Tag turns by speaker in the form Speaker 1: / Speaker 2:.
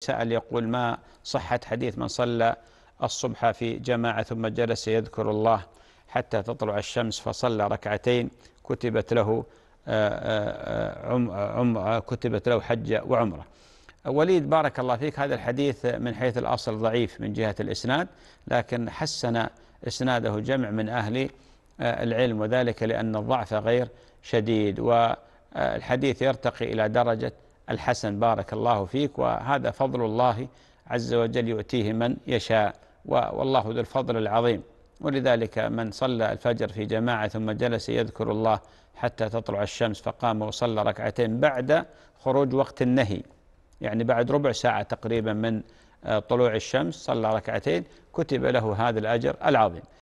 Speaker 1: سأل يقول ما صحة حديث من صلى الصبح في جماعة ثم جلس يذكر الله حتى تطلع الشمس فصلى ركعتين كتبت له آه، آه، عم عم كتبت له حجة وعمرة وليد بارك الله فيك هذا الحديث من حيث الأصل ضعيف من جهة الإسناد لكن حسن إسناده جمع من أهل آه، العلم وذلك لأن الضعف غير شديد والحديث يرتقي إلى درجة الحسن بارك الله فيك وهذا فضل الله عز وجل يؤتيه من يشاء والله ذو الفضل العظيم ولذلك من صلى الفجر في جماعة ثم جلس يذكر الله حتى تطلع الشمس فقام وصلى ركعتين بعد خروج وقت النهي يعني بعد ربع ساعة تقريبا من آه، طلوع الشمس صلى ركعتين كتب له هذا الأجر العظيم